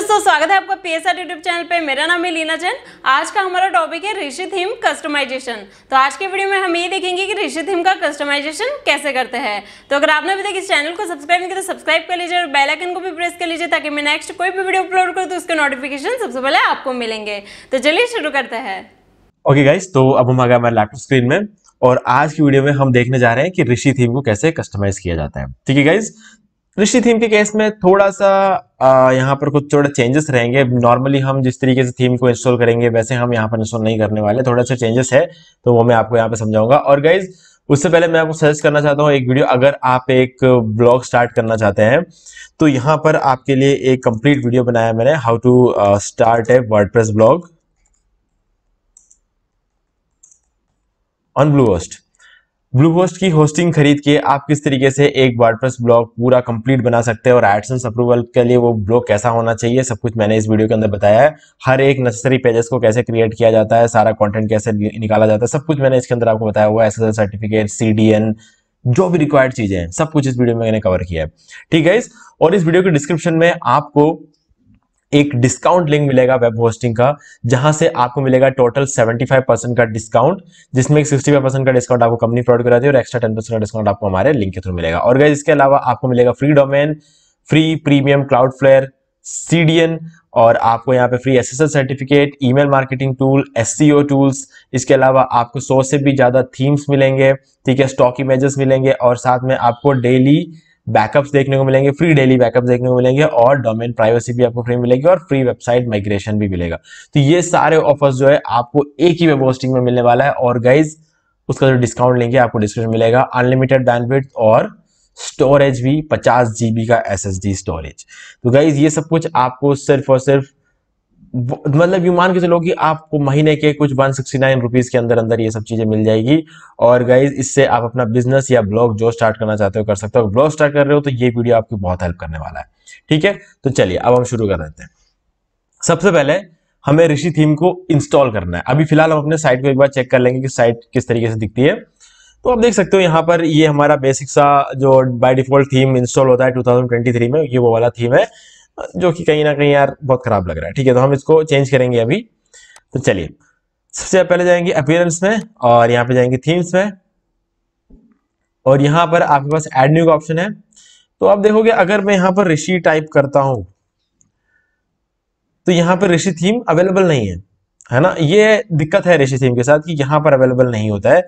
दोस्तों स्वागत है आपका P S R YouTube channel पे मेरा नाम है लीना जैन आज का हमारा टॉपिक है ऋषि थीम कस्टमाइजेशन तो आज के वीडियो में हम ये देखेंगे कि ऋषि थीम का कस्टमाइजेशन कैसे करते हैं तो अगर आपने अभी तक इस चैनल को सब्सक्राइब नहीं किया तो सब्सक्राइब कर लीजिए और बेलाइकन को भी प्रेस कर लीजिए ताकि मैं नेक्स्ट कोई भी वीडियो अपलोड करूँ तो उसके नोटिफिकेशन सबसे पहले आपको मिलेंगे तो चलिए शुरू करते हैं ओके गाइज तो अब हम आ गए हमारे लैपटॉप स्क्रीन में और आज की वीडियो में हम देखने जा रहे हैं कि ऋषि थीम को कैसे कस्टमाइज किया जाता है ठीक है गाइज ऋषि थीम के केस में थोड़ा सा आ, यहाँ पर कुछ थोड़े चेंजेस रहेंगे नॉर्मली हम जिस तरीके से थीम को इंस्टॉल करेंगे वैसे हम यहाँ पर इंस्टॉल नहीं करने वाले थोड़ा सा चेंजेस है तो वो मैं आपको यहाँ पे समझाऊंगा और गाइज उससे पहले मैं आपको सजेस्ट करना चाहता हूँ एक वीडियो अगर आप एक ब्लॉग स्टार्ट करना चाहते हैं तो यहाँ पर आपके लिए एक कंप्लीट वीडियो बनाया मैंने how to start a word blog on blue blue host की होस्टिंग खरीद के आप किस तरीके से एक वर्डप्रेस ब्लॉग पूरा कंप्लीट बना सकते हैं और एडसेंस अप्रूवल के लिए वो ब्लॉग कैसा होना चाहिए सब कुछ मैंने इस वीडियो के अंदर बताया है हर एक नेसेसरी पेजेस को कैसे क्रिएट किया जाता है सारा कंटेंट कैसे निकाला जाता है सब कुछ मैंने इसके अंदर आपको बताया हुआ है एस सर्टिफिकेट सी जो भी रिक्वायर्ड चीजें हैं सब कुछ इस वीडियो में मैंने कवर किया है ठीक है और इस वीडियो के डिस्क्रिप्शन में आपको एक डिस्काउंट लिंक मिलेगा वेब होस्टिंग का जहां से आपको मिलेगा टोटल 75 परसेंट का डिस्काउंट जिसमें 65 परसेंट का डिस्काउंट आपको कंपनी प्रोवाइड कराती है और एक्स्ट्रा 10 परसेंट का डिस्काउंट आपको हमारे लिंक के थ्रू मिलेगा और गाइज इसके अलावा आपको मिलेगा free domain free premium Cloudflare CDN और आपको यहाँ पे free SSL certificate email marketing tool SEO tools इसके अलावा आपको सौ से भी ज्यादा थीम्स मिलेंगे ठीक है स्टॉक इमेजेस मिलेंगे और साथ में आपको डेली बैकअप्स देखने को मिलेंगे फ्री डेली बैकअप देखने को मिलेंगे और डोमेन प्राइवेसी भी आपको फ्री मिलेगी और फ्री वेबसाइट माइग्रेशन भी मिलेगा तो ये सारे ऑफर्स जो है आपको एक ही वेब होस्टिंग में मिलने वाला है और गाइज उसका जो डिस्काउंट लेंगे आपको डिस्क्रिप्शन मिलेगा अनलिमिटेड बैंडविड्थ और स्टोरेज भी पचास जीबी का एसएसडी स्टोरेज तो गाइज ये सब कुछ आपको सिर्फ और सिर्फ मतलब यू मान के चलो कि आपको महीने के कुछ वन सिक्सटी नाइन रुपीज के अंदर अंदर ये सब चीजें मिल जाएगी और गाइज इससे आप अपना बिजनेस या ब्लॉग जो स्टार्ट करना चाहते हो कर सकते हो ब्लॉग स्टार्ट कर रहे हो तो ये वीडियो आपकी बहुत हेल्प करने वाला है ठीक है तो चलिए अब हम शुरू कर देते हैं सबसे पहले हमें ऋषि थीम को इंस्टॉल करना है अभी फिलहाल हम अपने साइट को एक बार चेक कर लेंगे कि साइट किस तरीके से दिखती है तो आप देख सकते हो यहाँ पर ये हमारा बेसिक सा जो बाय डिफॉल्ट थीम इंस्टॉल होता है 2023 में ये वो वाला थीम है जो कि कहीं ना कहीं यार बहुत खराब लग रहा है ठीक है तो हम इसको चेंज करेंगे अभी तो चलिए सबसे पहले जाएंगे अपियरेंस में और यहाँ पे जाएंगे थीम्स में और यहाँ पर आपके पास एड न्यू का ऑप्शन है तो आप देखोगे अगर मैं यहाँ पर ऋषि टाइप करता हूं तो यहाँ पर ऋषि थीम अवेलेबल नहीं है है ना ये दिक्कत है ऋषि थीम के साथ कि यहाँ पर अवेलेबल नहीं होता है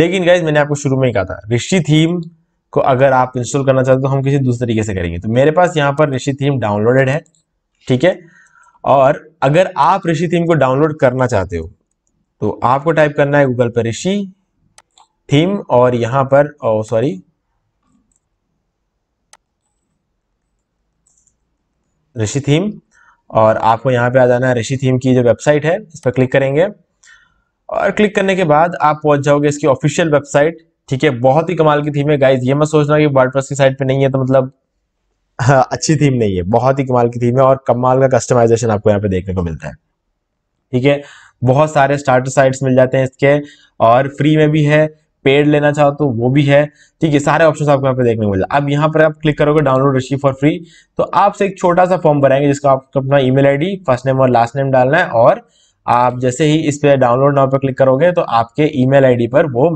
लेकिन गाइज मैंने आपको शुरू में ही कहा था ऋषि थीम को अगर आप इंस्टॉल करना चाहते हो तो हम किसी दूसरे तरीके से करेंगे तो मेरे पास यहाँ पर ऋषि थीम डाउनलोडेड है ठीक है और अगर आप ऋषि थीम को डाउनलोड करना चाहते हो तो आपको टाइप करना है गूगल पर ऋषि थीम और यहां पर सॉरी oh, ऋषि थीम और आपको यहां पे आ जाना है ऋषि थीम की जो वेबसाइट है इस पर क्लिक करेंगे और क्लिक करने के बाद आप पहुंच जाओगे इसकी ऑफिशियल वेबसाइट ठीक है बहुत ही कमाल की थीम है गाइज ये मत सोचना कि वर्ल्ड की साइड पे नहीं है तो मतलब हाँ, अच्छी थीम नहीं है बहुत ही कमाल की थीम है और कमाल का कस्टमाइजेशन आपको यहाँ पे देखने को मिलता है ठीक है बहुत सारे स्टार्टर साइट्स मिल जाते हैं इसके और फ्री में भी है पेड लेना चाहो तो वो भी है ठीक है सारे ऑप्शन आपको यहाँ पे देखने को है अब यहाँ पर आप क्लिक करोगे डाउनलोड रिसीव फॉर फ्री तो आपसे एक छोटा सा फॉर्म बनाएंगे जिसका आपको अपना ईमेल आईडी फर्स्ट नेम और लास्ट नेम डालना है और आप जैसे ही इस पर डाउनलोड नाउ पर क्लिक करोगे तो आपके ईमेल आईडी पर वो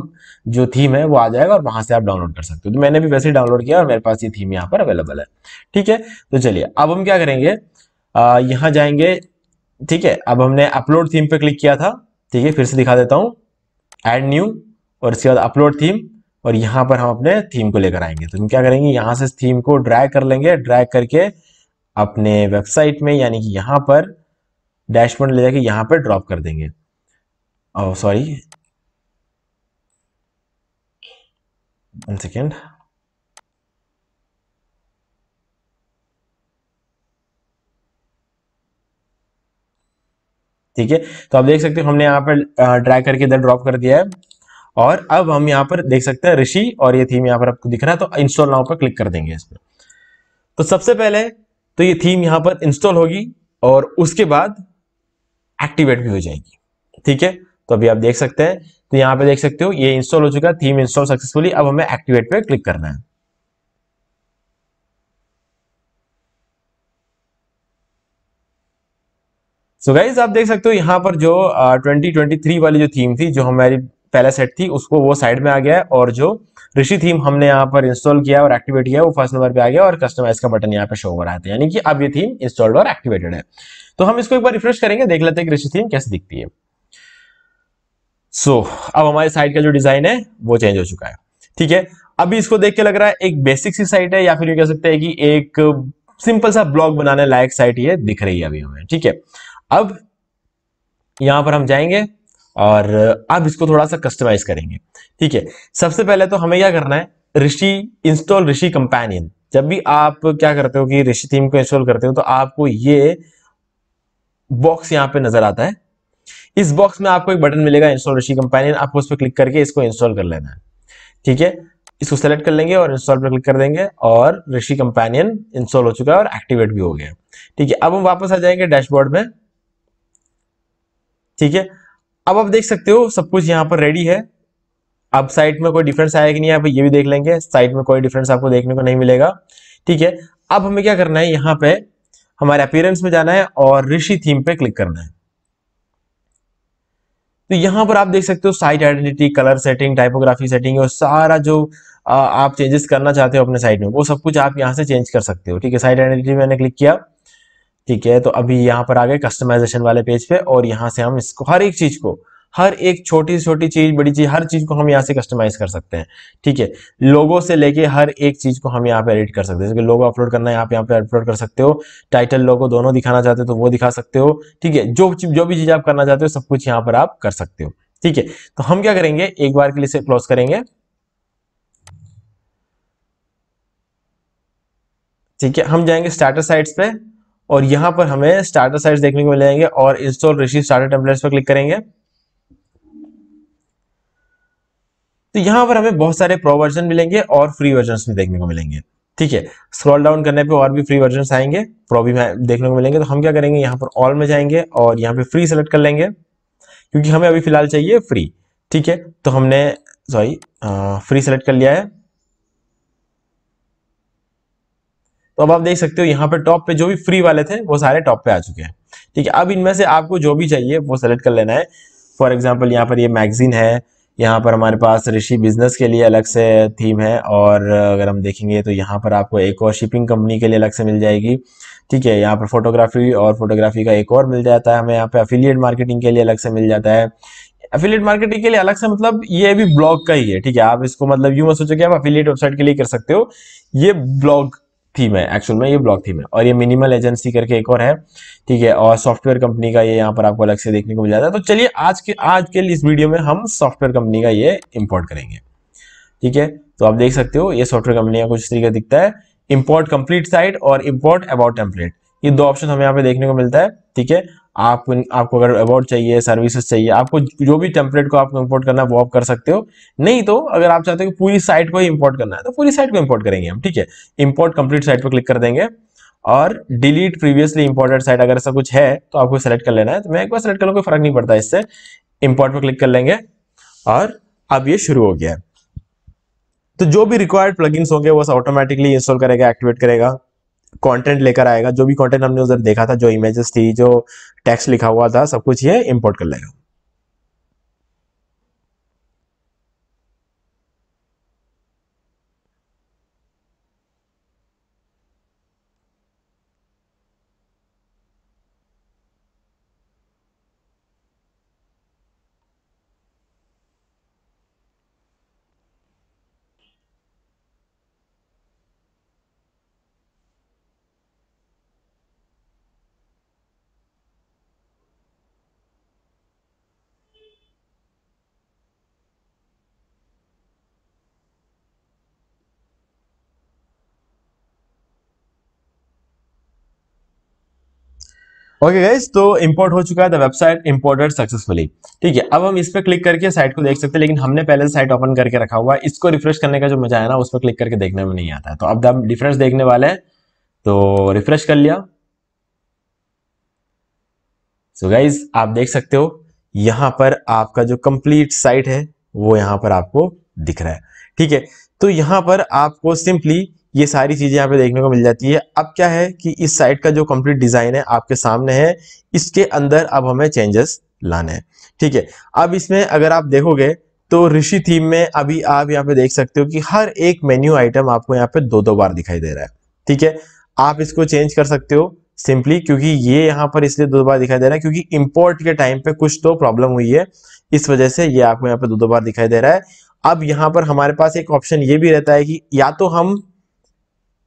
जो थीम है वो आ जाएगा और वहां से आप डाउनलोड कर सकते हो तो मैंने भी वैसे ही डाउनलोड किया और मेरे पास ये थीम यहाँ पर अवेलेबल है ठीक है तो चलिए अब हम क्या करेंगे यहाँ जाएंगे ठीक है अब हमने अपलोड थीम पर क्लिक किया था ठीक है फिर से दिखा देता हूँ एड न्यू और इसके बाद अपलोड थीम और यहाँ पर हम अपने थीम को लेकर आएंगे तो हम क्या करेंगे यहाँ से थीम को ड्रैग कर लेंगे ड्रैग करके अपने वेबसाइट में यानी कि यहाँ पर डैशबोर्ड ले जाके यहां पर ड्रॉप कर देंगे और सॉरी वन सेकेंड ठीक है तो आप देख सकते हो हमने यहाँ पर ड्रैग करके इधर ड्रॉप कर दिया है और अब हम यहाँ पर देख सकते हैं ऋषि और ये थीम यहाँ पर आपको दिख रहा है तो इंस्टॉल नाउ पर क्लिक कर देंगे इस पर तो सबसे पहले तो ये थीम यहाँ पर इंस्टॉल होगी और उसके बाद एक्टिवेट भी हो जाएगी ठीक है तो अभी आप देख सकते हैं तो यहाँ पे देख सकते हो ये इंस्टॉल हो चुका है थीम इंस्टॉल सक्सेसफुली अब हमें एक्टिवेट पे क्लिक करना है सो so गाइज आप देख सकते हो यहाँ पर जो ट्वेंटी ट्वेंटी थ्री वाली जो थीम थी जो हमारी पहले सेट थी उसको वो साइड में आ गया है और जो ऋषि थीम हमने यहाँ पर इंस्टॉल किया और एक्टिवेट किया वो फर्स्ट नंबर पे आ गया और कस्टमाइज का बटन यहाँ पे शो हो रहा था यानी कि अब ये थीम इंस्टॉल्ड और एक्टिवेटेड है तो हम इसको एक बार रिफ्रेश करेंगे देख लेते हैं कृषि थीम कैसे दिखती है सो so, अब हमारे साइट का जो डिजाइन है वो चेंज हो चुका है ठीक है अभी इसको देख के लग रहा है एक बेसिक सी साइट है या फिर ये कह सकते हैं कि एक सिंपल सा ब्लॉग बनाने लायक साइट ये दिख रही है अभी हमें ठीक है अब यहां पर हम जाएंगे और अब इसको थोड़ा सा कस्टमाइज करेंगे ठीक है सबसे पहले तो हमें क्या करना है ऋषि इंस्टॉल ऋषि कंपेनियन जब भी आप क्या करते हो कि ऋषि थीम को इंस्टॉल करते हो तो आपको ये बॉक्स यहाँ पे नजर आता है इस बॉक्स में आपको एक बटन मिलेगा इंस्टॉल ऋषि कंपेनियन आपको उस पर क्लिक करके इसको इंस्टॉल कर लेना है ठीक है इसको सेलेक्ट कर लेंगे और इंस्टॉल पर क्लिक कर देंगे और ऋषि कंपेनियन इंस्टॉल हो चुका है और एक्टिवेट भी हो गया ठीक है अब हम वापस आ जाएंगे डैशबोर्ड में ठीक है अब आप देख सकते हो सब कुछ यहाँ पर रेडी है अब साइट में कोई डिफरेंस आया कि नहीं आप ये भी देख लेंगे साइट में कोई डिफरेंस आपको देखने को नहीं मिलेगा ठीक है अब हमें क्या करना है यहाँ पे हमारे अपीयरेंस में जाना है और ऋषि थीम पे क्लिक करना है तो यहां पर आप देख सकते हो site identity colour setting typography setting और सारा जो आप चेंजेस करना चाहते हो अपने साइट में वो सब कुछ आप यहाँ से चेंज कर सकते हो ठीक है साइट आइडेंटिटी मैंने क्लिक किया ठीक है तो अभी यहां पर आ गए कस्टमाइजेशन वाले पेज पे और यहाँ से हम इसको हर एक चीज को हर एक छोटी छोटी चीज बड़ी चीज हर चीज को हम यहाँ से कस्टमाइज कर सकते हैं ठीक है लोगों से लेके हर एक चीज को हम यहाँ पे एडिट कर सकते हैं जैसे लोगो अपलोड करना है आप यहाँ पे अपलोड कर सकते हो टाइटल लोगो दोनों दिखाना चाहते हो तो वो दिखा सकते हो ठीक है जो जो भी चीज आप करना चाहते हो सब कुछ यहाँ पर आप कर सकते हो ठीक है तो हम क्या करेंगे एक बार के लिए से क्लोज करेंगे ठीक है हम जाएंगे स्टार्टर साइट्स पे और यहां पर हमें स्टार्टर साइट्स देखने को मिल जाएंगे और इंस्टॉल रिसीव स्टार्टर टेम्पलेट्स पर क्लिक करेंगे तो यहाँ पर हमें बहुत सारे प्रो वर्जन मिलेंगे और फ्री वर्जन भी देखने को मिलेंगे ठीक है स्क्रॉल डाउन करने पे और भी फ्री वर्जन आएंगे प्रो भी देखने को मिलेंगे तो हम क्या करेंगे यहाँ पर ऑल में जाएंगे और यहाँ पे फ्री सेलेक्ट कर लेंगे क्योंकि हमें अभी फिलहाल चाहिए फ्री ठीक है तो हमने सॉरी फ्री सेलेक्ट कर लिया है तो अब आप देख सकते हो यहाँ पे टॉप पे जो भी फ्री वाले थे वो सारे टॉप पे आ चुके हैं ठीक है अब इनमें से आपको जो भी चाहिए वो सेलेक्ट कर लेना है फॉर एग्जाम्पल यहाँ पर ये मैगजीन है यहाँ पर हमारे पास ऋषि बिजनेस के लिए अलग से थीम है और अगर हम देखेंगे तो यहाँ पर आपको एक और शिपिंग कंपनी के लिए अलग से मिल जाएगी ठीक है यहाँ पर फोटोग्राफी और फोटोग्राफी का एक और मिल जाता है हमें यहाँ पे अफिलियट मार्केटिंग के लिए अलग से मिल जाता है अफिलियट मार्केटिंग के लिए अलग से मतलब ये भी ब्लॉग का ही है ठीक है आप इसको मतलब यू मत सोचो कि आप अफिलियट वेबसाइट के लिए कर सकते हो ये ब्लॉग थीम है एक्चुअल में ये ब्लॉक थीम है और ये मिनिमल एजेंसी करके एक और है ठीक है और सॉफ्टवेयर कंपनी का ये यहाँ पर आपको अलग से देखने को मिल जाता है तो चलिए आज के आज के इस वीडियो में हम सॉफ्टवेयर कंपनी का ये इम्पोर्ट करेंगे ठीक है तो आप देख सकते हो ये सॉफ्टवेयर कंपनी का कुछ तरीका दिखता है इम्पोर्ट कंप्लीट साइट और इम्पोर्ट अबाउट टेम्पलेट ये दो ऑप्शन हमें यहाँ पे देखने को मिलता है ठीक है आप आपको अगर अवार्ड चाहिए सर्विसेज चाहिए आपको जो भी टेम्पलेट को आपको इंपोर्ट करना है वो आप कर सकते हो नहीं तो अगर आप चाहते हो पूरी साइट को ही इंपोर्ट करना है तो पूरी साइट को इंपोर्ट करेंगे हम ठीक है इंपोर्ट कंप्लीट साइट पर क्लिक कर देंगे और डिलीट प्रीवियसली इंपोर्टेड साइट अगर ऐसा कुछ है तो आपको सेलेक्ट कर लेना है तो मैं एक बार सेलेक्ट कर लूँ कोई फर्क नहीं पड़ता इससे इम्पोर्ट पर क्लिक कर लेंगे और अब ये शुरू हो गया है तो जो भी रिक्वायर्ड प्लगइन्स होंगे वो ऑटोमेटिकली इंस्टॉल करेगा एक्टिवेट करेगा कंटेंट लेकर आएगा जो भी कंटेंट हमने उधर देखा था जो इमेजेस थी जो टेक्स्ट लिखा हुआ था सब कुछ ये इंपोर्ट कर लेगा ओके गाइज तो इंपोर्ट हो चुका है द वेबसाइट इंपोर्टेड सक्सेसफुली ठीक है अब हम इस पर क्लिक करके साइट को देख सकते हैं लेकिन हमने पहले साइट ओपन करके रखा हुआ है इसको रिफ्रेश करने का जो मजा है ना उस पर क्लिक करके देखने में नहीं आता है तो अब हम डिफरेंस देखने वाले हैं तो रिफ्रेश कर लिया सो so गाइज आप देख सकते हो यहां पर आपका जो कंप्लीट साइट है वो यहां पर आपको दिख रहा है ठीक है तो यहां पर आपको सिंपली ये सारी चीज़ें यहाँ पे देखने को मिल जाती है अब क्या है कि इस साइट का जो कंप्लीट डिज़ाइन है आपके सामने है इसके अंदर अब हमें चेंजेस लाने हैं ठीक है अब इसमें अगर आप देखोगे तो ऋषि थीम में अभी आप यहाँ पे देख सकते हो कि हर एक मेन्यू आइटम आपको यहाँ पे दो दो बार दिखाई दे रहा है ठीक है आप इसको चेंज कर सकते हो सिंपली क्योंकि ये यहाँ पर इसलिए दो बार दिखाई दे रहा है क्योंकि इम्पोर्ट के टाइम पे कुछ तो प्रॉब्लम हुई है इस वजह से ये आपको यहाँ पे दो दो बार दिखाई दे रहा है अब यहाँ पर हमारे पास एक ऑप्शन ये भी रहता है कि या तो हम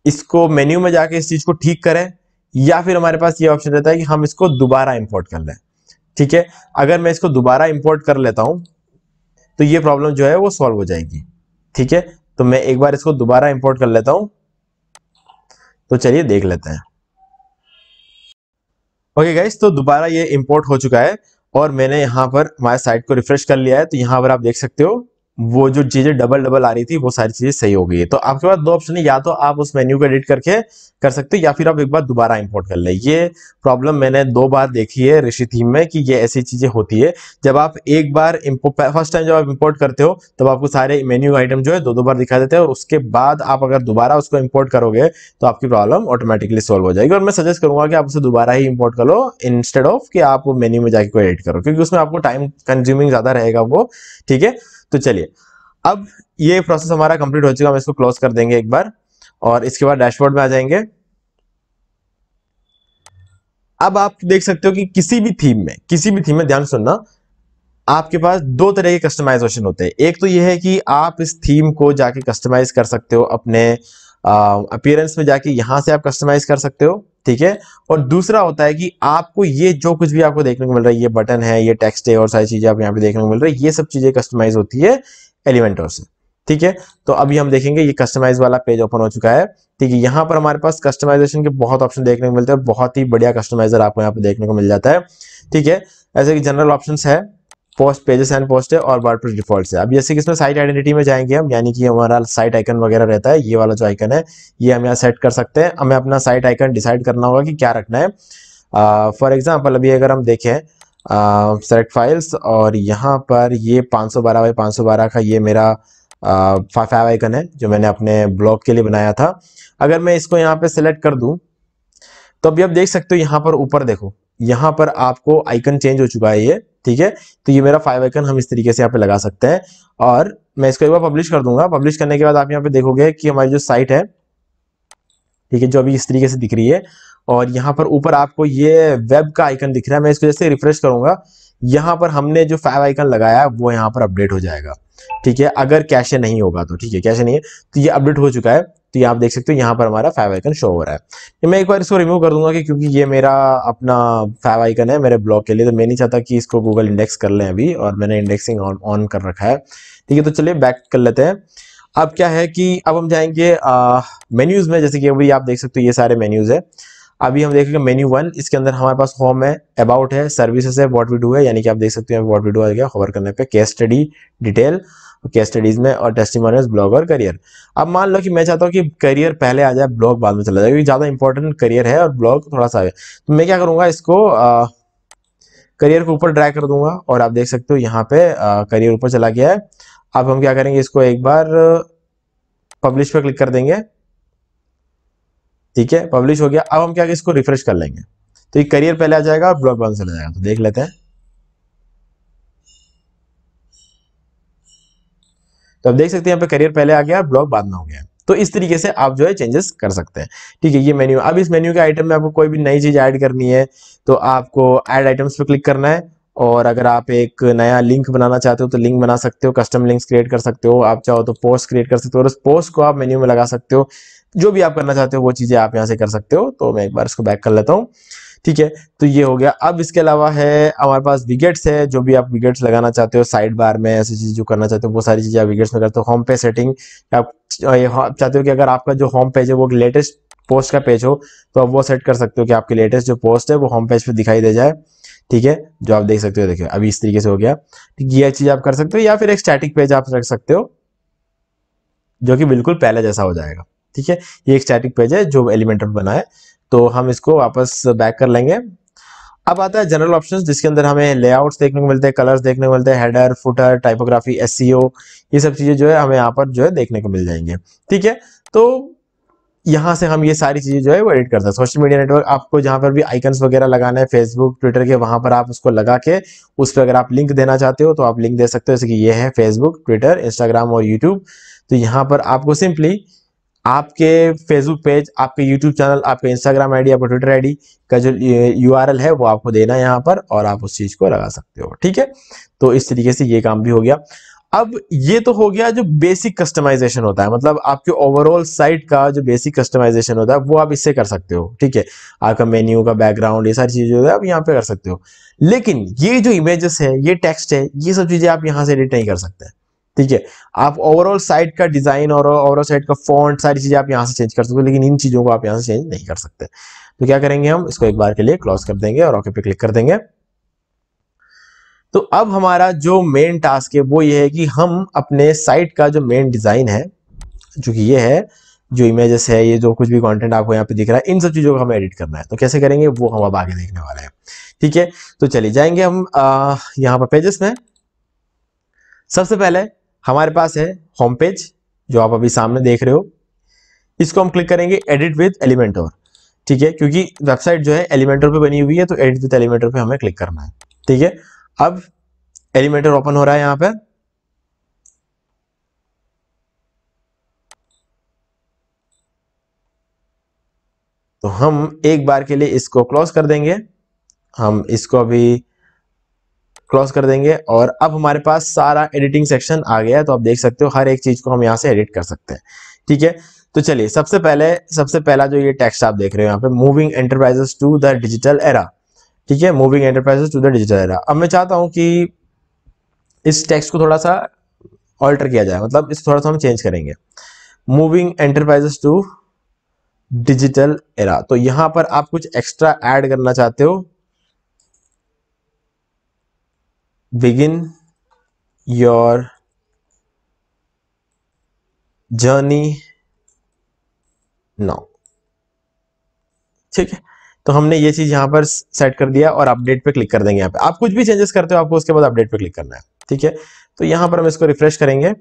इसको मेन्यू में जाके इस चीज को ठीक करें या फिर हमारे पास ये ऑप्शन रहता है कि हम इसको दोबारा इंपोर्ट कर लें ठीक है अगर मैं इसको दोबारा इंपोर्ट कर लेता हूं तो ये प्रॉब्लम जो है वो सॉल्व हो जाएगी ठीक है तो मैं एक बार इसको दोबारा इंपोर्ट कर लेता हूं तो चलिए देख लेते हैं ओके गाइस तो दोबारा ये इंपोर्ट हो चुका है और मैंने यहां पर हमारे साइट को रिफ्रेश कर लिया है तो यहां पर आप देख सकते हो वो जो चीज़ें डबल डबल आ रही थी वो सारी चीज़ें सही हो गई है तो आपके पास दो ऑप्शन है या तो आप उस मेन्यू को एडिट करके कर सकते हो या फिर आप एक बार दोबारा इंपोर्ट कर ले ये प्रॉब्लम मैंने दो बार देखी है ऋषि थीम में कि ये ऐसी चीज़ें होती है जब आप एक बार फर्स्ट टाइम जब आप इम्पोर्ट करते हो तब आपको सारे मेन्यू आइटम जो है दो दो बार दिखा देते हैं और उसके बाद आप अगर दोबारा उसको इम्पोर्ट करोगे तो आपकी प्रॉब्लम ऑटोमेटिकली सोल्व हो जाएगी और मैं सजेस्ट करूंगा कि आप उसे दोबारा ही इम्पोर्ट कर लो इंस्टेड ऑफ कि आप मेन्यू में जाके कोई एडिट करो क्योंकि उसमें आपको टाइम कंज्यूमिंग ज़्यादा रहेगा वो ठीक है तो चलिए अब ये प्रोसेस हमारा कंप्लीट हो चुका हम इसको क्लोज कर देंगे एक बार और इसके बाद डैशबोर्ड में आ जाएंगे अब आप देख सकते हो कि किसी भी थीम में किसी भी थीम में ध्यान सुनना आपके पास दो तरह के कस्टमाइजेशन होते हैं एक तो यह है कि आप इस थीम को जाके कस्टमाइज कर सकते हो अपने अपीयरेंस में जाके यहां से आप कस्टमाइज कर सकते हो ठीक है और दूसरा होता है कि आपको ये जो कुछ भी आपको देखने को मिल रहा है ये बटन है ये टेक्स्ट है और सारी चीजें आप यहाँ पे देखने को मिल रही है ये सब चीजें कस्टमाइज होती है एलिमेंटोर से ठीक है तो अभी हम देखेंगे ये कस्टमाइज वाला पेज ओपन हो चुका है ठीक है यहाँ पर हमारे पास कस्टमाइजेशन के बहुत ऑप्शन देखने को मिलते हैं बहुत ही बढ़िया कस्टमाइजर आपको यहाँ पे देखने को मिल जाता है ठीक है ऐसे कि जनरल ऑप्शन है पोस्ट पेजेस एंड पोस्ट है और वर्ड डिफॉल्ट है अब जैसे कि इसमें साइट आइडेंटिटी में जाएंगे हम यानी कि हमारा साइट आइकन वगैरह रहता है ये वाला जो आइकन है ये हम यहाँ सेट कर सकते हैं हमें अपना साइट आइकन डिसाइड करना होगा कि क्या रखना है फॉर एग्जाम्पल अभी अगर हम देखें सेलेक्ट फाइल्स और यहाँ पर ये 512 बाई 512 का ये मेरा फाइव आइकन है जो मैंने अपने ब्लॉग के लिए बनाया था अगर मैं इसको यहाँ पे सेलेक्ट कर दूँ तो अभी आप देख सकते हो यहाँ पर ऊपर देखो यहाँ पर आपको आइकन चेंज हो चुका है ये ठीक है तो ये मेरा फाइव आइकन हम इस तरीके से यहाँ पे लगा सकते हैं और मैं इसको एक बार पब्लिश कर दूंगा पब्लिश करने के बाद आप यहाँ पे देखोगे कि हमारी जो साइट है ठीक है जो अभी इस तरीके से दिख रही है और यहाँ पर ऊपर आपको ये वेब का आइकन दिख रहा है मैं इसको जैसे रिफ्रेश करूंगा यहाँ पर हमने जो फाइव आइकन लगाया वो यहाँ पर अपडेट हो जाएगा ठीक है अगर कैशे नहीं होगा तो ठीक है कैशे नहीं है तो ये अपडेट हो चुका है तो ये आप देख सकते हो यहाँ पर हमारा फाइव आइकन शो हो रहा है मैं एक बार इसको रिमूव कर दूंगा कि क्योंकि ये मेरा अपना फाइव आइकन है मेरे ब्लॉग के लिए तो मैं नहीं चाहता कि इसको गूगल इंडेक्स कर लें अभी और मैंने इंडेक्सिंग ऑन कर रखा है ठीक है तो चलिए बैक कर लेते हैं अब क्या है कि अब हम जाएंगे मेन्यूज़ में जैसे कि अभी आप देख सकते हो ये सारे मेन्यूज़ है अभी हम देखेंगे मेन्यू वन इसके अंदर हमारे पास होम है अबाउट है सर्विस है वॉट वी डू है यानी कि आप देख सकते हैं वॉट वी डू आ गया होवर करने पे case study detail case studies में और टेस्टिमोनियल्स ब्लॉग और करियर अब मान लो कि मैं चाहता हूँ कि करियर पहले आ जाए ब्लॉग बाद में चला जाए क्योंकि ज़्यादा इंपॉर्टेंट करियर है और ब्लॉग थोड़ा सा है तो मैं क्या करूँगा इसको आ, करियर के ऊपर ड्राई कर दूंगा और आप देख सकते हो यहाँ पे आ, करियर ऊपर चला गया है अब हम क्या करेंगे इसको एक बार पब्लिश पर क्लिक कर देंगे ठीक है पब्लिश हो गया अब हम क्या इसको रिफ्रेश कर लेंगे तो ये करियर पहले आ जाएगा ब्लॉग बन चला जाएगा तो देख लेते हैं तो आप देख सकते हैं यहाँ पे करियर पहले आ गया ब्लॉग बाद में हो गया तो इस तरीके से आप जो है चेंजेस कर सकते हैं ठीक है ये मेन्यू अब इस मेन्यू के आइटम में आपको कोई भी नई चीज ऐड करनी है तो आपको ऐड आइटम्स पे क्लिक करना है और अगर आप एक नया लिंक बनाना चाहते हो तो लिंक बना सकते हो कस्टम लिंक्स क्रिएट कर सकते हो आप चाहो तो पोस्ट क्रिएट कर सकते हो और उस पोस्ट को आप मेन्यू में लगा सकते हो जो भी आप करना चाहते हो वो चीज़ें आप यहाँ से कर सकते हो तो मैं एक बार इसको बैक कर लेता हूँ ठीक है तो ये हो गया अब इसके अलावा है हमारे पास विगेट्स है जो भी आप विगेट्स लगाना चाहते हो साइड बार में ऐसी चीज़ जो करना चाहते हो वो सारी चीज़ें आप विगेट्स में करते हो होम पे सेटिंग आप चाहते हो कि अगर आपका जो होम पेज है वो लेटेस्ट पोस्ट का पेज हो तो आप वो सेट कर सकते हो कि आपकी लेटेस्ट जो पोस्ट है वो होम पेज पर दिखाई दे जाए ठीक है जो आप देख सकते हो देखिए अभी इस तरीके से हो गया ठीक ये चीज़ आप कर सकते हो या फिर एक स्टैटिक पेज आप रख सकते हो जो कि बिल्कुल पहले जैसा हो जाएगा ठीक है ये एक स्टैटिक पेज है जो एलिमेंटर बना है तो हम इसको वापस बैक कर लेंगे अब आता है जनरल ऑप्शंस जिसके अंदर हमें लेआउट्स देखने को मिलते हैं कलर्स देखने को मिलते हैं हेडर फुटर टाइपोग्राफी एस ये सब चीज़ें जो है हमें यहाँ पर जो है देखने को मिल जाएंगे ठीक है तो यहाँ से हम ये सारी चीज़ें जो है वो एडिट करते हैं सोशल मीडिया नेटवर्क आपको जहाँ पर भी आइकन्स वगैरह लगाना है फेसबुक ट्विटर के वहां पर आप उसको लगा के उस पर अगर आप लिंक देना चाहते हो तो आप लिंक दे सकते हो जैसे कि ये है फेसबुक ट्विटर इंस्टाग्राम और यूट्यूब तो यहाँ पर आपको सिंपली आपके फेसबुक पेज आपके यूट्यूब चैनल आपके इंस्टाग्राम आईडी आपका ट्विटर आईडी का जो यू है वो आपको देना है यहाँ पर और आप उस चीज़ को लगा सकते हो ठीक है तो इस तरीके से ये काम भी हो गया अब ये तो हो गया जो बेसिक कस्टमाइजेशन होता है मतलब आपके ओवरऑल साइट का जो बेसिक कस्टमाइजेशन होता है वो आप इससे कर सकते हो ठीक है आपका मेन्यू का बैकग्राउंड ये सारी चीज़ें आप यहाँ पे कर सकते हो लेकिन ये जो इमेजेस है ये टेक्स्ट है ये सब चीज़ें आप यहाँ से एडिट नहीं कर सकते ठीक है आप ओवरऑल साइट का डिजाइन और ओवरऑल साइट का फॉन्ट सारी चीजें आप यहाँ से चेंज कर सकते हो लेकिन इन चीजों को आप यहाँ से चेंज नहीं कर सकते तो क्या करेंगे हम इसको एक बार के लिए क्लोज कर देंगे और ओके पे क्लिक कर देंगे तो अब हमारा जो मेन टास्क है वो ये है कि हम अपने साइट का जो मेन डिजाइन है जो कि ये है जो इमेजेस है ये जो कुछ भी कंटेंट आपको यहाँ पे दिख रहा है इन सब चीज़ों को हमें एडिट करना है तो कैसे करेंगे वो हम अब आगे देखने वाले हैं ठीक है तो चलिए जाएंगे हम यहाँ पर पेजेस में सबसे पहले हमारे पास है होम पेज जो आप अभी सामने देख रहे हो इसको हम क्लिक करेंगे एडिट विद एलिमेंटोर ठीक है क्योंकि वेबसाइट जो है एलिमेंटोर पे बनी हुई है तो एडिट विद एलिमेंटोर पे हमें क्लिक करना है ठीक है अब एलिमेंटर ओपन हो रहा है यहां पे तो हम एक बार के लिए इसको क्लोज कर देंगे हम इसको अभी क्रॉस कर देंगे और अब हमारे पास सारा एडिटिंग सेक्शन आ गया तो आप देख सकते हो हर एक चीज को हम यहाँ से एडिट कर सकते हैं ठीक है तो चलिए सबसे पहले सबसे पहला जो ये टेक्स्ट आप देख रहे हो यहाँ पे moving enterprises to the digital era ठीक है moving enterprises to the digital era अब मैं चाहता हूँ कि इस टेक्स्ट को थोड़ा सा ऑल्टर किया जाए मतलब इस थोड़ा सा हम चेंज करेंगे moving enterprises to digital era तो यहाँ पर आप कुछ एक्स्ट्रा ऐड करना चाहते हो begin your journey now ठीक है तो हमने ये चीज यहां पर सेट कर दिया और अपडेट पे क्लिक कर देंगे यहां पे आप कुछ भी चेंजेस करते हो आपको उसके बाद अपडेट पे क्लिक करना है ठीक है तो यहां पर हम इसको रिफ्रेश करेंगे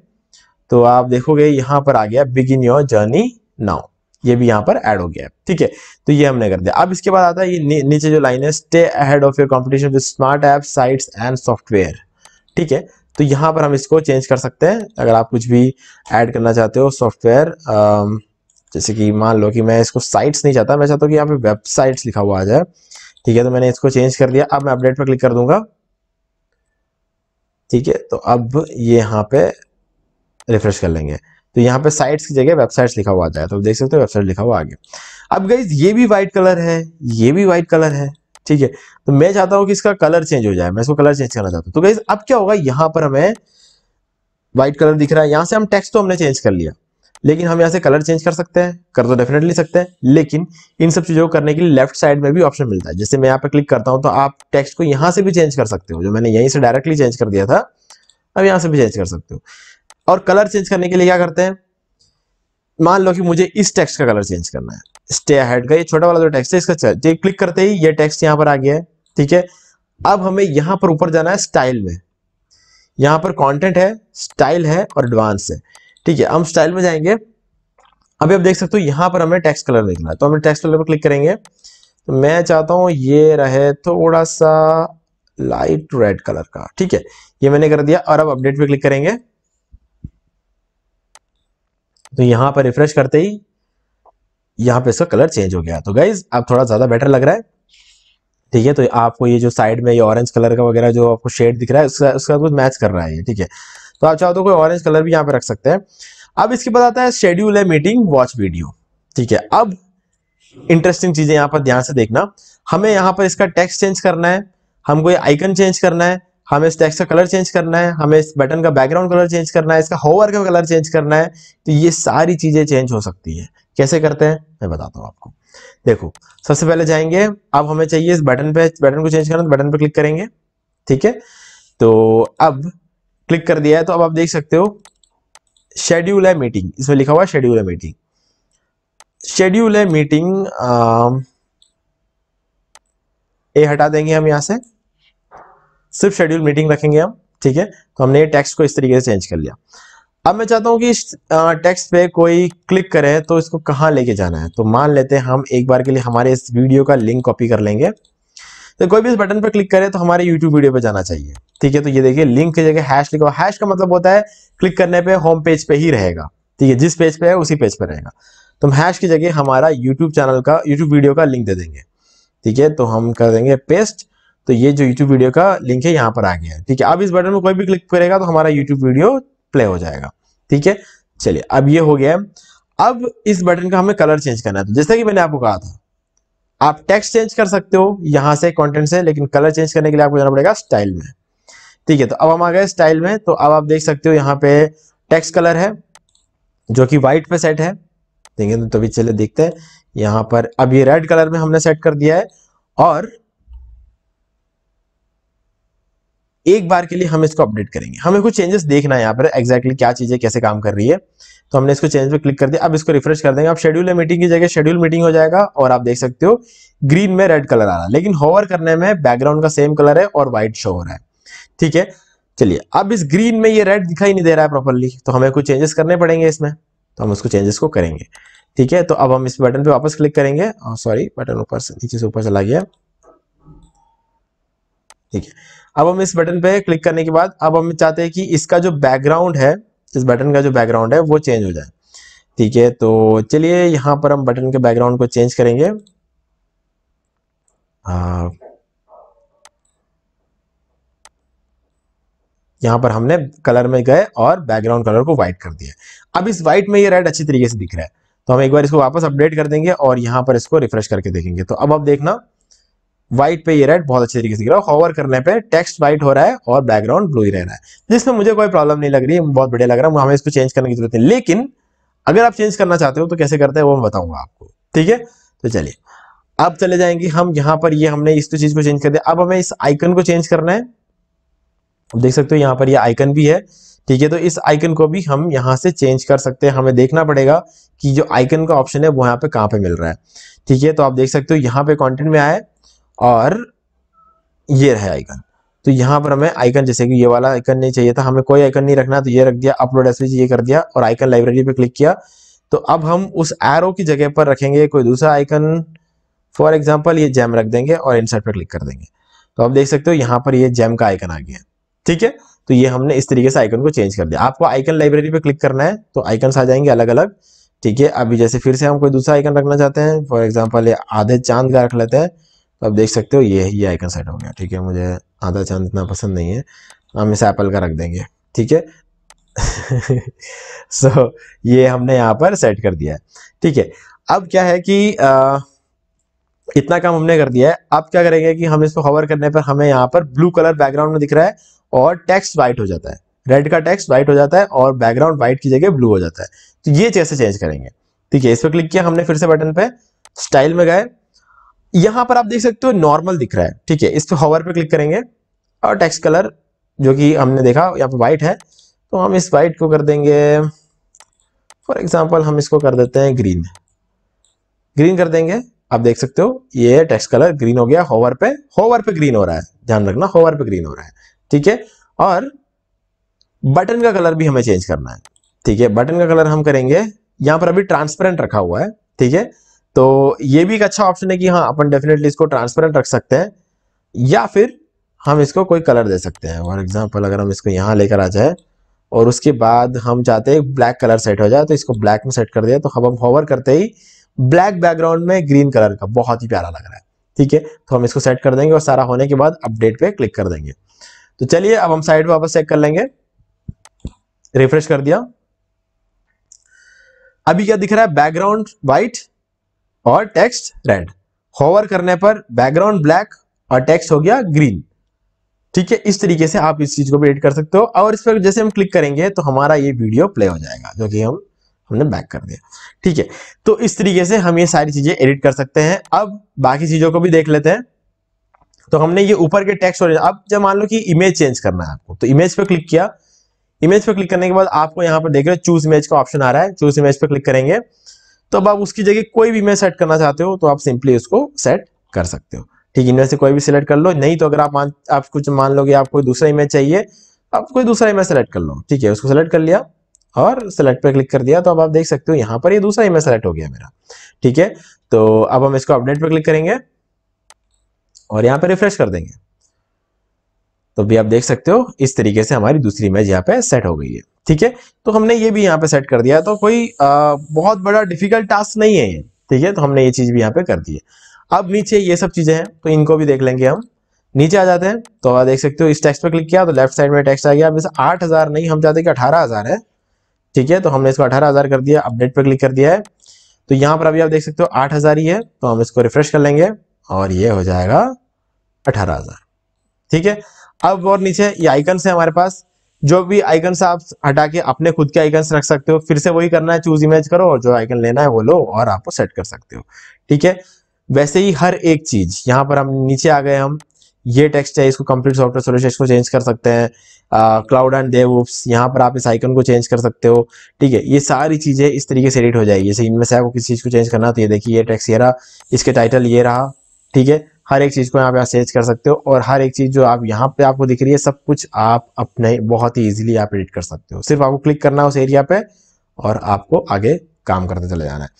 तो आप देखोगे यहां पर आ गया बिगिन योर जर्नी नाउ ये भी यहाँ पर ऐड हो गया है ठीक है तो ये हमने कर दिया अब इसके बाद आता है ये नीचे जो लाइन है stay ahead of your competition with smart app sites and software ठीक है तो यहाँ पर हम इसको चेंज कर सकते हैं अगर आप कुछ भी ऐड करना चाहते हो सॉफ्टवेयर जैसे कि मान लो कि मैं इसको साइट्स नहीं चाहता मैं चाहता हूँ कि यहाँ पे वेबसाइट्स लिखा हुआ आ जाए ठीक है तो मैंने इसको चेंज कर दिया अब मैं अपडेट पर क्लिक कर दूंगा ठीक है तो अब ये यहाँ पे रिफ्रेश कर लेंगे तो यहाँ पे साइट्स की जगह वेबसाइट्स लिखा हुआ आता है तो आप देख सकते हो वेबसाइट लिखा हुआ आगे अब गई ये भी व्हाइट कलर है ये भी व्हाइट कलर है ठीक है तो मैं चाहता हूँ कि इसका कलर चेंज हो जाए मैं इसको कलर चेंज करना चाहता हूँ तो गई अब क्या होगा यहाँ पर हमें व्हाइट कलर दिख रहा है यहाँ से हम टेक्स्ट तो हमने चेंज कर लिया लेकिन हम यहाँ से कलर चेंज कर सकते हैं कर तो डेफिनेटली सकते हैं लेकिन इन सब चीज़ों को करने के लिए लेफ्ट साइड में भी ऑप्शन मिलता है जैसे मैं यहाँ पर क्लिक करता हूँ तो आप टेक्स्ट को यहाँ से भी चेंज कर सकते हो जो मैंने यहीं से डायरेक्टली चेंज कर दिया था अब यहाँ से भी चेंज कर सकते हो और कलर चेंज करने के लिए क्या करते हैं मान लो कि मुझे इस टेक्स्ट का कलर चेंज करना है स्टे हेड का ये छोटा वाला जो टेक्स्ट है इसका चेंज क्लिक करते ही ये टेक्स्ट यहाँ पर आ गया है ठीक है अब हमें यहाँ पर ऊपर जाना है स्टाइल में यहाँ पर कंटेंट है स्टाइल है और एडवांस है ठीक है हम स्टाइल में जाएंगे अभी आप देख सकते हो यहाँ पर हमें टेक्स्ट कलर देखना है तो हमें टेक्स्ट कलर पर क्लिक करेंगे तो मैं चाहता हूँ ये रहे थोड़ा सा लाइट रेड कलर का ठीक है ये मैंने कर दिया और अब अपडेट पे क्लिक करेंगे तो यहाँ पर रिफ्रेश करते ही यहाँ पे इसका कलर चेंज हो गया तो गाइज अब थोड़ा ज़्यादा बेटर लग रहा है ठीक है तो आपको ये जो साइड में ये ऑरेंज कलर का वगैरह जो आपको शेड दिख रहा है उसका उसका कुछ मैच कर रहा है ये ठीक है तो आप चाहो तो कोई ऑरेंज कलर भी यहाँ पे रख सकते हैं अब इसके बाद आता है शेड्यूल है मीटिंग वॉच वीडियो ठीक है अब इंटरेस्टिंग चीजें यहाँ पर ध्यान से देखना हमें यहाँ पर इसका टेक्स्ट चेंज करना है हमको ये आइकन चेंज करना है हमें इस टेक्स्ट का कलर चेंज करना है हमें इस बटन का बैकग्राउंड कलर चेंज करना है इसका होवर का कलर चेंज करना है तो ये सारी चीज़ें चेंज हो सकती है कैसे करते हैं मैं बताता हूँ आपको देखो सबसे पहले जाएंगे अब हमें चाहिए इस बटन पे बटन को चेंज करना तो बटन पर क्लिक करेंगे ठीक है तो अब क्लिक कर दिया है तो अब आप देख सकते हो शेड्यूल है मीटिंग इसमें लिखा हुआ शेड्यूल है मीटिंग शेड्यूल है मीटिंग ये हटा देंगे हम यहां से सिर्फ शेड्यूल मीटिंग रखेंगे हम ठीक है तो हमने ये टेक्स्ट को इस तरीके से चेंज कर लिया अब मैं चाहता हूँ कि इस टेक्स्ट पे कोई क्लिक करे तो इसको कहाँ लेके जाना है तो मान लेते हैं हम एक बार के लिए हमारे इस वीडियो का लिंक कॉपी कर लेंगे तो कोई भी इस बटन पर क्लिक करे तो हमारे यूट्यूब वीडियो पे जाना चाहिए ठीक है तो ये देखिए लिंक की जगह हैश लिखा हैश का मतलब होता है क्लिक करने पे होम पेज पे ही रहेगा ठीक है जिस पेज पे है उसी पेज पे रहेगा तो हम हैश की जगह हमारा यूट्यूब चैनल का यूट्यूब वीडियो का लिंक दे देंगे ठीक है तो हम कर देंगे पेस्ट तो ये जो यूट्यूब वीडियो का लिंक है यहाँ पर आ गया है ठीक है अब इस बटन में कोई भी क्लिक करेगा तो हमारा यूट्यूब वीडियो प्ले हो जाएगा ठीक है चलिए अब ये हो गया अब इस बटन का हमें कलर चेंज करना है तो जैसा कि मैंने आपको कहा था आप टेक्स्ट चेंज कर सकते हो यहाँ से कंटेंट से लेकिन कलर चेंज करने के लिए आपको जाना पड़ेगा स्टाइल में ठीक है तो अब हम आ गए स्टाइल में तो अब आप देख सकते हो यहाँ पे टेक्स्ट कलर है जो कि व्हाइट पे सेट है ठीक है तो अभी चले देखते हैं यहाँ पर अब ये रेड कलर में हमने सेट कर दिया है और एक बार के लिए हम इसको अपडेट करेंगे हमें कुछ चेंजेस देखना है यहाँ पर एक्जैक्टली exactly क्या चीज़ें कैसे काम कर रही है तो हमने इसको चेंज पे क्लिक कर दिया अब इसको रिफ्रेश कर देंगे आप शेड्यूल मीटिंग की जगह शेड्यूल मीटिंग हो जाएगा और आप देख सकते हो ग्रीन में रेड कलर आ रहा है लेकिन होवर करने में बैकग्राउंड का सेम कलर है और व्हाइट शो हो रहा है ठीक है चलिए अब इस ग्रीन में ये रेड दिखाई नहीं दे रहा है प्रॉपरली तो हमें कुछ चेंजेस करने पड़ेंगे इसमें तो हम उसको चेंजेस को करेंगे ठीक है तो अब हम इस बटन पे वापस क्लिक करेंगे सॉरी oh, बटन ऊपर से नीचे से ऊपर चला गया ठीक है अब हम इस बटन पे क्लिक करने के बाद अब हम चाहते हैं कि इसका जो बैकग्राउंड है इस बटन का जो बैकग्राउंड है वो चेंज हो जाए ठीक है तो चलिए यहाँ पर हम बटन के बैकग्राउंड को चेंज करेंगे आ, यहाँ पर हमने कलर में गए और बैकग्राउंड कलर को व्हाइट कर दिया अब इस व्हाइट में ये रेड अच्छी तरीके से दिख रहा है तो हम एक बार इसको वापस अपडेट कर देंगे और यहाँ पर इसको रिफ्रेश करके देखेंगे तो अब आप देखना व्हाइट पे ये रेड बहुत अच्छे तरीके से दिख रहा है होवर करने पे टेक्स्ट व्हाइट हो रहा है और बैकग्राउंड ब्लू ही रह रहा है जिसमें तो मुझे कोई प्रॉब्लम नहीं लग रही है बहुत बढ़िया लग रहा है हमें इसको चेंज करने की जरूरत है लेकिन अगर आप चेंज करना चाहते हो तो कैसे करते हैं वो मैं बताऊंगा आपको ठीक है तो चलिए अब चले जाएंगे हम यहाँ पर ये हमने इस तो चीज को चेंज कर दिया अब हमें इस आइकन को चेंज करना है देख सकते हो यहाँ पर ये आइकन भी है ठीक है तो इस आइकन को भी हम यहाँ से चेंज कर सकते हैं हमें देखना पड़ेगा कि जो आइकन का ऑप्शन है वो यहाँ पे कहाँ पे मिल रहा है ठीक है तो आप देख सकते हो यहाँ पे कंटेंट में आया और ये रहे आइकन तो यहाँ पर हमें आइकन जैसे कि ये वाला आइकन नहीं चाहिए था हमें कोई आइकन नहीं रखना तो ये रख दिया अपलोड एसवीज ये कर दिया और आइकन लाइब्रेरी पे क्लिक किया तो अब हम उस एरो की जगह पर रखेंगे कोई दूसरा आइकन फॉर एग्जाम्पल ये जैम रख देंगे और इंसर्ट पर क्लिक कर देंगे तो आप देख सकते हो यहाँ पर ये जैम का आइकन आ गया ठीक है तो ये हमने इस तरीके से आइकन को चेंज कर दिया आपको आइकन लाइब्रेरी पे क्लिक करना है तो आइकन आ जाएंगे अलग अलग ठीक है अभी जैसे फिर से हम कोई दूसरा आइकन रखना चाहते हैं फॉर एग्जाम्पल ये आधे चांद का रख लेते हैं अब तो देख सकते हो ये ये आइकन सेट हो गया ठीक है मुझे आधा चांद इतना पसंद नहीं है हम इसे एप्पल का रख देंगे ठीक है सो so, ये हमने यहाँ पर सेट कर दिया है ठीक है अब क्या है कि आ, इतना काम हमने कर दिया है अब क्या करेंगे कि हम इसको हवर करने पर हमें यहाँ पर ब्लू कलर बैकग्राउंड में दिख रहा है और टेक्स्ट वाइट हो जाता है रेड का टेक्स्ट वाइट हो जाता है और बैकग्राउंड व्हाइट की जगह ब्लू हो जाता है तो ये कैसे चेंज करेंगे ठीक है इस पर क्लिक किया हमने फिर से बटन पे स्टाइल में गए यहां पर आप देख सकते हो नॉर्मल दिख रहा है ठीक है इस पर हॉवर पे क्लिक करेंगे और टेक्स्ट कलर जो कि हमने देखा यहाँ पे व्हाइट है तो हम इस व्हाइट को कर देंगे फॉर एग्जाम्पल हम इसको कर देते हैं ग्रीन ग्रीन कर देंगे आप देख सकते हो ये टेक्स्ट कलर ग्रीन हो गया होवर पे होवर पे ग्रीन हो रहा है ध्यान रखना होवर पे ग्रीन हो रहा है ठीक है और बटन का कलर भी हमें चेंज करना है ठीक है बटन का कलर हम करेंगे यहां पर अभी ट्रांसपेरेंट रखा हुआ है ठीक है तो ये भी एक अच्छा ऑप्शन है कि हाँ अपन डेफिनेटली इसको ट्रांसपेरेंट रख सकते हैं या फिर हम इसको कोई कलर दे सकते हैं फॉर एग्जाम्पल अगर हम इसको यहाँ लेकर आ जाए और उसके बाद हम चाहते हैं ब्लैक कलर सेट हो जाए तो इसको ब्लैक में सेट कर दिया तो हम होवर करते ही ब्लैक बैकग्राउंड में ग्रीन कलर का बहुत ही प्यारा लग रहा है ठीक है तो हम इसको सेट कर देंगे और सारा होने के बाद अपडेट पे क्लिक कर देंगे तो चलिए अब हम साइड वापस चेक कर लेंगे रिफ्रेश कर दिया अभी क्या दिख रहा है बैकग्राउंड व्हाइट और टेक्स्ट रेड होवर करने पर बैकग्राउंड ब्लैक और टेक्स्ट हो गया ग्रीन ठीक है इस तरीके से आप इस चीज को भी एडिट कर सकते हो और इस पर जैसे हम क्लिक करेंगे तो हमारा ये वीडियो प्ले हो जाएगा जो कि हम हमने बैक कर दिया ठीक है तो इस तरीके से हम ये सारी चीजें एडिट कर सकते हैं अब बाकी चीजों को भी देख लेते हैं तो हमने ये ऊपर के टेक्स्ट और अब जब मान लो कि इमेज चेंज करना है आपको तो इमेज पे क्लिक किया इमेज पे क्लिक करने के बाद आपको यहाँ पर देख रहे हो चूज इमेज का ऑप्शन आ रहा है चूज इमेज पे क्लिक करेंगे तो अब आप उसकी जगह कोई भी इमेज सेट करना चाहते हो तो आप सिंपली उसको सेट कर सकते हो ठीक है इनमें से कोई भी सिलेक्ट कर लो नहीं तो अगर आप मान आप कुछ मान लो कि आप कोई दूसरा इमेज चाहिए आप कोई दूसरा इमेज सेलेक्ट कर लो ठीक है उसको सेलेक्ट कर लिया और सेलेक्ट पर क्लिक कर दिया तो अब आप देख सकते हो यहाँ पर ये दूसरा इमेज सेलेक्ट हो गया मेरा ठीक है तो अब हम इसको अपडेट पर क्लिक करेंगे और यहाँ पर रिफ्रेश कर देंगे तो भी आप देख सकते हो इस तरीके से हमारी दूसरी इमेज यहाँ पे सेट हो गई है ठीक है तो हमने ये भी यहाँ पे सेट कर दिया तो कोई आ, बहुत बड़ा डिफिकल्ट टास्क नहीं है ये ठीक है तो हमने ये चीज़ भी यहाँ पे कर दी है अब नीचे ये सब चीज़ें हैं तो इनको भी देख लेंगे हम नीचे आ जाते हैं तो आप देख सकते हो इस टेक्स्ट पर क्लिक किया तो लेफ्ट साइड में टेक्स्ट आ गया अब इसे आठ हज़ार नहीं हम चाहते कि अठारह हज़ार है ठीक है तो हमने इसको अठारह हज़ार कर दिया अपडेट पर क्लिक कर दिया है तो यहाँ पर अभी आप देख सकते हो आठ हज़ार ही है तो हम इसको रिफ्रेश कर लेंगे और ये हो जाएगा अठारह हज़ार ठीक है अब और नीचे ये आइकन है हमारे पास जो भी आइकन्स आप हटा के अपने खुद के आइकन्स रख सकते हो फिर से वही करना है चूज इमेज करो और जो आइकन लेना है वो लो और आप सेट कर सकते हो ठीक है वैसे ही हर एक चीज यहाँ पर हम नीचे आ गए हम ये टेक्स्ट है इसको कंप्लीट सॉफ्टवेयर सोल्यूशन को चेंज कर सकते हैं क्लाउड एंड देव यहाँ पर आप इस आइकन को चेंज कर सकते हो ठीक है ये सारी चीज़ें इस तरीके से एडिट हो जाएगी जैसे इनमें से आपको किसी चीज़ को चेंज करना तो ये देखिए ये टेक्स्ट ये रहा इसके टाइटल ये रहा ठीक है हर एक चीज़ को यहाँ पे आप सेज कर सकते हो और हर एक चीज़ जो आप यहाँ पे आपको दिख रही है सब कुछ आप अपने बहुत ही इजीली आप एडिट कर सकते हो सिर्फ आपको क्लिक करना है उस एरिया पे और आपको आगे काम करते चले जाना है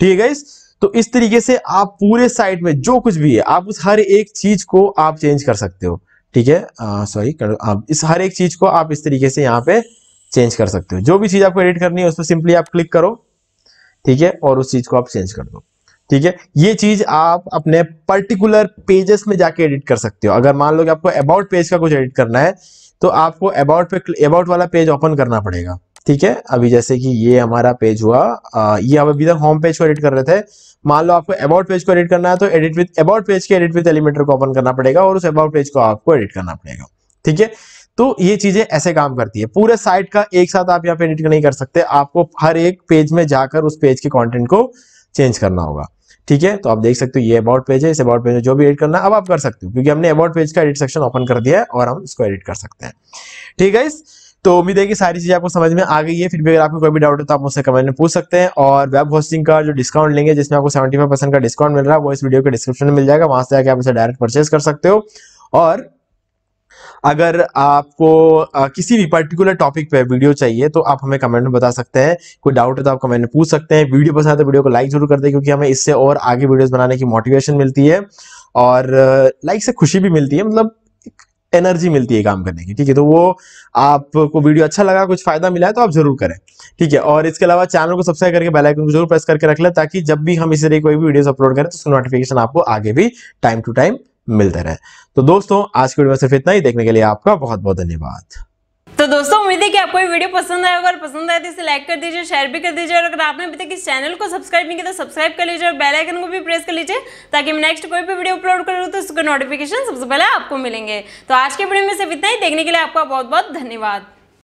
ठीक है इस तो इस तरीके से आप पूरे साइट में जो कुछ भी है आप उस हर एक चीज़ को आप चेंज कर सकते हो ठीक है सॉरी आप इस हर एक चीज़ को आप इस तरीके से यहाँ पे चेंज कर सकते हो जो भी चीज़ आपको एडिट करनी है उस पर सिंपली आप क्लिक करो ठीक है और उस चीज़ को आप चेंज कर दो ठीक है ये चीज आप अपने पर्टिकुलर पेजेस में जाके एडिट कर सकते हो अगर मान लो कि आपको अबाउट पेज का कुछ एडिट करना है तो आपको अबाउट पे अबाउट वाला पेज ओपन करना पड़ेगा ठीक है अभी जैसे कि ये हमारा पेज हुआ आ, ये हम अभी तक होम पेज को एडिट कर रहे थे मान लो आपको अबाउट पेज को एडिट करना है तो एडिट विद अबाउट पेज के एडिट विद एलिमेंटर को ओपन करना पड़ेगा और उस अबाउट पेज को आपको एडिट करना पड़ेगा ठीक है तो ये चीजें ऐसे काम करती है पूरे साइट का एक साथ आप यहाँ पे एडिट नहीं कर सकते आपको हर एक पेज में जाकर उस पेज के कॉन्टेंट को चेंज करना होगा ठीक है तो आप देख सकते हो ये अबाउट पेज है इस अबाउट पेज में जो भी एडिट करना है अब आप कर सकते हो क्योंकि हमने अबाउट पेज का एडिट सेक्शन ओपन कर दिया है और हम इसको एडिट कर सकते हैं ठीक है इस तो उम्मीद है कि सारी चीज़ें आपको समझ में आ गई है फिर भी अगर आपको कोई भी डाउट हो तो आप मुझसे कमेंट में पूछ सकते हैं और वेब होस्टिंग का जो डिस्काउंट लेंगे जिसमें आपको फाइव परसेंट का डिस्काउंट मिल रहा है वो इस वीडियो के डिस्क्रिप्शन में मिल जाएगा वहां से आके आप इसे डायरेक्ट परचेज कर सकते हो और अगर आपको किसी भी पर्टिकुलर टॉपिक पे वीडियो चाहिए तो आप हमें कमेंट में बता सकते हैं कोई डाउट है तो आप कमेंट में पूछ सकते हैं वीडियो पसंद है तो वीडियो को लाइक जरूर कर दे क्योंकि हमें इससे और आगे वीडियोस बनाने की मोटिवेशन मिलती है और लाइक से खुशी भी मिलती है मतलब एनर्जी मिलती है काम करने की ठीक है तो वो आपको वीडियो अच्छा लगा कुछ फायदा मिला है तो आप जरूर करें ठीक है और इसके अलावा चैनल को सब्सक्राइब करके बेल आइकन को जरूर प्रेस करके रख लें ताकि जब भी हम इस तरह कोई भी वीडियोस अपलोड करें तो उसका नोटिफिकेशन आपको आगे भी टाइम टू टाइम मिलते रहे तो दोस्तों आज की वीडियो में सिर्फ इतना ही देखने के लिए आपका बहुत बहुत धन्यवाद तो दोस्तों उम्मीद है कि आपको ये वीडियो पसंद आया अगर पसंद आए तो इसे लाइक कर दीजिए शेयर भी कर दीजिए और अगर आपने अभी तक इस चैनल को सब्सक्राइब नहीं किया तो सब्सक्राइब कर लीजिए और बेल आइकन को भी प्रेस कर लीजिए ताकि मैं नेक्स्ट कोई भी वीडियो अपलोड करूँ तो उसका नोटिफिकेशन सबसे पहले आपको मिलेंगे तो आज के वीडियो में सिर्फ इतना ही देखने के लिए आपका बहुत बहुत धन्यवाद